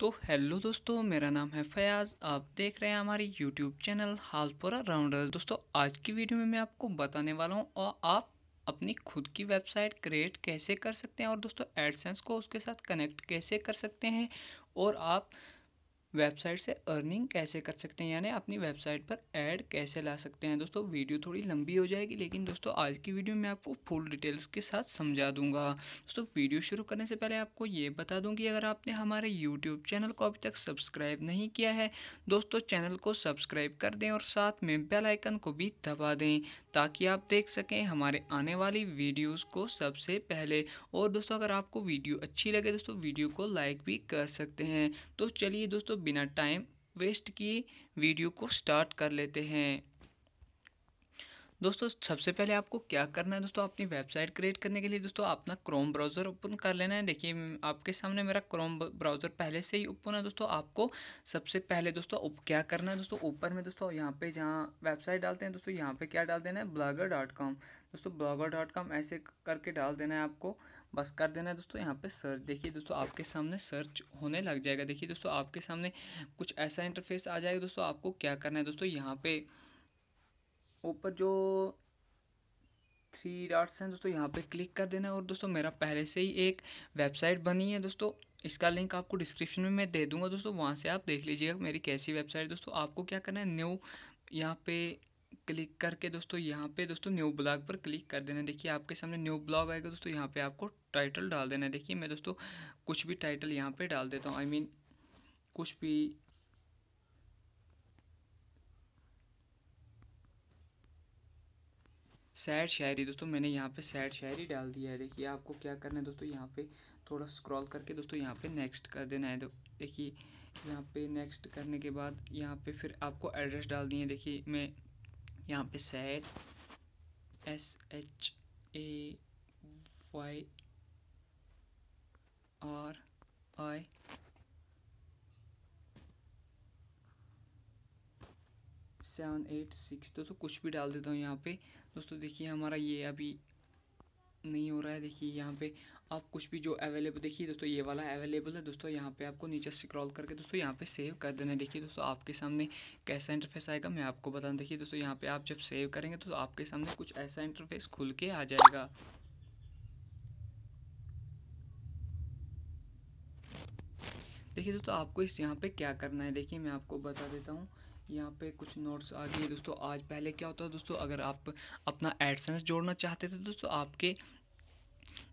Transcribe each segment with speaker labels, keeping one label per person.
Speaker 1: तो हेलो दोस्तों मेरा नाम है फयाज़ आप देख रहे हैं हमारी यूट्यूब चैनल हालपुरा राउंडर्स दोस्तों आज की वीडियो में मैं आपको बताने वाला हूं और आप अपनी खुद की वेबसाइट क्रिएट कैसे कर सकते हैं और दोस्तों एडसेंस को उसके साथ कनेक्ट कैसे कर सकते हैं और आप वेबसाइट से अर्निंग कैसे कर सकते हैं यानी अपनी वेबसाइट पर ऐड कैसे ला सकते हैं दोस्तों वीडियो थोड़ी लंबी हो जाएगी लेकिन दोस्तों आज की वीडियो में आपको फुल डिटेल्स के साथ समझा दूंगा दोस्तों वीडियो शुरू करने से पहले आपको ये बता दूँ कि अगर आपने हमारे यूट्यूब चैनल को अभी तक सब्सक्राइब नहीं किया है दोस्तों चैनल को सब्सक्राइब कर दें और साथ में बेलाइकन को भी दबा दें ताकि आप देख सकें हमारे आने वाली वीडियोज़ को सबसे पहले और दोस्तों अगर आपको वीडियो अच्छी लगे दोस्तों वीडियो को लाइक भी कर सकते हैं तो चलिए दोस्तों बिना टाइम वेस्ट किए वीडियो को स्टार्ट कर लेते हैं दोस्तों सबसे पहले आपको क्या करना है दोस्तों अपनी वेबसाइट क्रिएट करने के लिए दोस्तों अपना क्रोम ब्राउज़र ओपन कर लेना है देखिए आपके सामने मेरा क्रोम ब्राउज़र पहले से ही ओपन है दोस्तों आपको सबसे पहले दोस्तों क्या करना है दोस्तों ऊपर में दोस्तों यहाँ पे जहाँ वेबसाइट डालते हैं दोस्तों यहाँ पर क्या डाल देना है ब्लागर डॉट कॉम दोस्तों ब्लॉगर डॉट कॉम ऐसे करके डाल देना है आपको बस कर देना है दोस्तों यहाँ पे सर्च देखिए दोस्तों आपके सामने सर्च होने लग जाएगा देखिए दोस्तों आपके सामने कुछ ऐसा इंटरफेस आ जाएगा दोस्तों आपको क्या करना है दोस्तों यहाँ पे ऊपर जो थ्री डॉट्स हैं दोस्तों यहाँ पे क्लिक कर देना और दोस्तों मेरा पहले से ही एक वेबसाइट बनी है दोस्तों इसका लिंक आपको डिस्क्रिप्शन में मैं दे दूंगा दोस्तों वहाँ से आप देख लीजिएगा मेरी कैसी वेबसाइट दोस्तों आपको क्या करना है न्यू यहाँ पे क्लिक करके दोस्तों यहाँ पे दोस्तों न्यू ब्लॉग पर क्लिक कर देना देखिए आपके सामने न्यू ब्लॉग आएगा दोस्तों यहाँ पे आपको टाइटल डाल देना देखिए मैं दोस्तों कुछ भी टाइटल यहाँ पे डाल देता हूँ आई I मीन mean, कुछ भी सैड शायरी दोस्तों मैंने यहाँ पे सैड शायरी डाल दिया है देखिए आपको क्या करना है दोस्तों यहाँ पे थोड़ा स्क्रॉल करके दोस्तों यहाँ पे नेक्स्ट कर देना है देखिए यहाँ पे नेक्स्ट करने के बाद यहाँ पे फिर आपको एड्रेस डाल दिए देखिए मैं यहाँ पे sad S H A Y R I seven eight six दोस्तों कुछ भी डाल देता हूँ यहाँ पे दोस्तों देखिए हमारा ये अभी नहीं हो रहा है देखिए यहाँ पे आप कुछ भी जो अवेलेबल देखिए दोस्तों ये वाला अवेलेबल है दोस्तों यहाँ पे आपको नीचे स्क्रॉल करके दोस्तों यहाँ पे सेव कर देना है देखिए दोस्तों आपके सामने कैसा इंटरफेस आएगा मैं आपको बता देखिए दोस्तों यहाँ पे आप जब सेव करेंगे तो आपके सामने कुछ ऐसा इंटरफेस खुल के आ जाएगा देखिए दोस्तों आपको इस यहाँ पे क्या करना है देखिए मैं आपको बता देता हूँ यहाँ पे कुछ नोट्स आ गए दोस्तों आज पहले क्या होता है दोस्तों अगर आप अपना एडसेंस जोड़ना चाहते थे दोस्तों आपके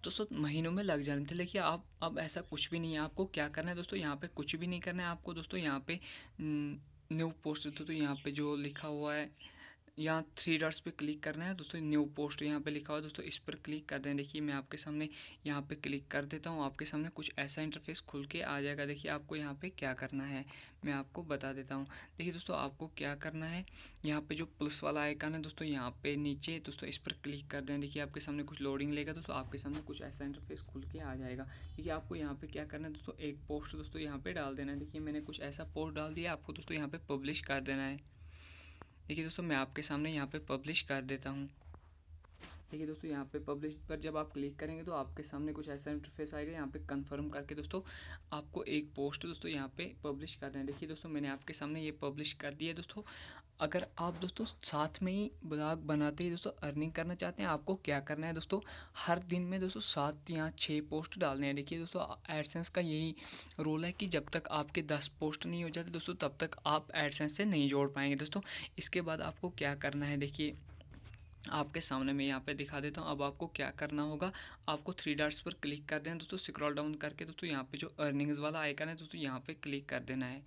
Speaker 1: दोस्तों महीनों में लग जाने थे लेकिन आप अब ऐसा कुछ भी नहीं है आपको क्या करना है दोस्तों यहाँ पे कुछ भी नहीं करना है आपको दोस्तों यहाँ पे न्यू पोस्ट तो, तो यहाँ पे जो लिखा हुआ है यहाँ थ्री डॉट्स पे क्लिक करना है दोस्तों न्यू पोस्ट यहाँ पे लिखा हुआ है दोस्तों इस पर क्लिक कर दें देखिए मैं आपके सामने यहाँ पे क्लिक कर देता हूँ आपके सामने कुछ ऐसा इंटरफेस खुल के आ जाएगा देखिए आपको यहाँ पे क्या करना है मैं आपको बता देता हूँ देखिए दोस्तों आपको क्या करना है यहाँ पर जो प्लस वाला आइकान है दोस्तों यहाँ पर नीचे दोस्तों इस पर क्लिक कर दें देखिए आपके सामने कुछ लोडिंग लेगा दोस्तों आपके सामने कुछ ऐसा इंटरफेस खुल के आ जाएगा देखिए आपको यहाँ पर क्या करना है दोस्तों एक पोस्ट दोस्तों यहाँ पर डाल देना है देखिए मैंने कुछ ऐसा पोस्ट डाल दिया आपको दोस्तों यहाँ पर पब्लिश कर देना है देखिए दोस्तों मैं आपके सामने यहाँ पे पब्लिश कर देता हूँ देखिए दोस्तों यहाँ पे पब्लिश पर जब आप क्लिक करेंगे तो आपके सामने कुछ ऐसा इंटरफेस आएगा यहाँ पे कंफर्म करके दोस्तों आपको एक पोस्ट दोस्तों यहाँ पे पब्लिश कर देना देखिए दोस्तों मैंने आपके सामने ये पब्लिश कर दिया दोस्तों अगर आप दोस्तों साथ में ही ब्लॉग बनाते ही दोस्तों अर्निंग करना चाहते हैं आपको क्या करना है दोस्तों हर दिन में दोस्तों सात या छः पोस्ट डालने हैं देखिए दोस्तों एडसेंस का यही रोल है कि जब तक आपके दस पोस्ट नहीं हो जाते दोस्तों तब तक आप एडसेंस से नहीं जोड़ पाएंगे दोस्तों इसके बाद आपको क्या करना है देखिए आपके सामने मैं यहाँ पे दिखा देता हूँ अब आपको क्या करना होगा आपको थ्री डार्ट्स पर क्लिक कर देना दोस्तों स्क्रॉल डाउन करके दोस्तों यहाँ पे जो अर्निंग्स वाला आइकन है दोस्तों यहाँ पे क्लिक कर देना है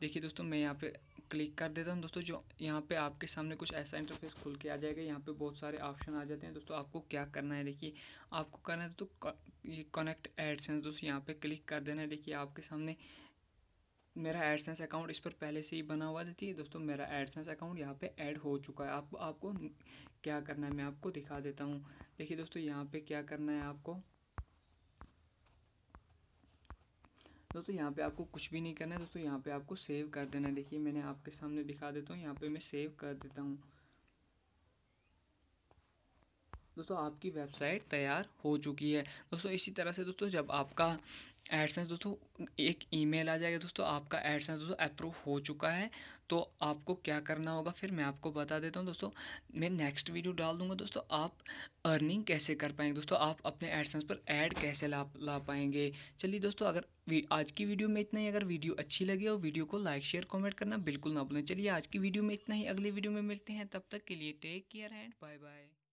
Speaker 1: देखिए दोस्तों मैं यहाँ पे क्लिक कर देता हूँ दोस्तों जो यहाँ पे आपके सामने कुछ ऐसा इंटरफेस खुल के आ जाएगा यहाँ पे बहुत सारे ऑप्शन आ जाते हैं दोस्तों आपको क्या करना है देखिए आपको करना है तो ये कनेक्ट एडसेंस दोस्तों यहाँ पे क्लिक कर देना है देखिए आपके सामने मेरा एडसेंस अकाउंट इस पर पहले से ही बना हुआ देती है दोस्तों मेरा एडसेंस अकाउंट यहाँ पे ऐड हो चुका है आपको आपको क्या करना है मैं आपको दिखा देता हूँ देखिए दोस्तों यहाँ पे क्या करना है आपको दोस्तों यहाँ पे आपको कुछ भी नहीं करना है दोस्तों यहाँ पे आपको सेव कर देना है देखिए मैंने आपके सामने दिखा देता हूँ यहाँ पे मैं सेव कर देता हूँ दोस्तों आपकी वेबसाइट तैयार हो चुकी है दोस्तों इसी तरह से दोस्तों जब आपका एडसेंस दोस्तों एक ईमेल आ जाएगा दोस्तों आपका एडसेंस दोस्तों अप्रूव हो चुका है तो आपको क्या करना होगा फिर मैं आपको बता देता हूँ दोस्तों मैं नेक्स्ट वीडियो डाल दूँगा दोस्तों आप अर्निंग कैसे कर पाएंगे दोस्तों आप अपने एडसेंस पर ऐड कैसे ला ला पाएंगे चलिए दोस्तों अगर आज की वीडियो में इतना ही अगर वीडियो अच्छी लगी हो वीडियो को लाइक शेयर कॉमेंट करना बिल्कुल ना भूलें चलिए आज की वीडियो में इतना ही अगली वीडियो में मिलते हैं तब तक के लिए take care and bye bye